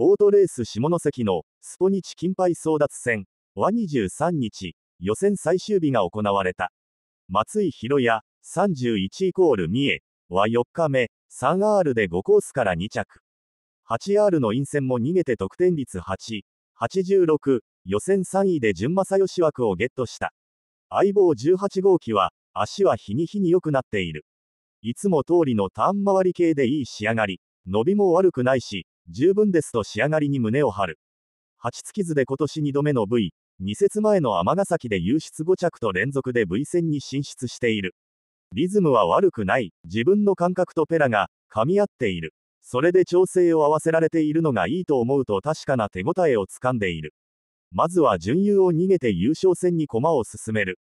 ボートレース下関のスポニチ金杯争奪戦は23日、予選最終日が行われた。松井博也、31イコール三重は4日目、3R で5コースから2着。8R の陰線も逃げて得点率8、86、予選3位で順正義枠をゲットした。相棒18号機は、足は日に日に良くなっている。いつも通りのターン回り系でいい仕上がり、伸びも悪くないし、十分ですと仕上がりに胸を張る。8月図で今年2度目の V、2節前の尼崎で優出5着と連続で V 戦に進出している。リズムは悪くない、自分の感覚とペラが噛み合っている。それで調整を合わせられているのがいいと思うと確かな手応えをつかんでいる。まずは準優を逃げて優勝戦に駒を進める。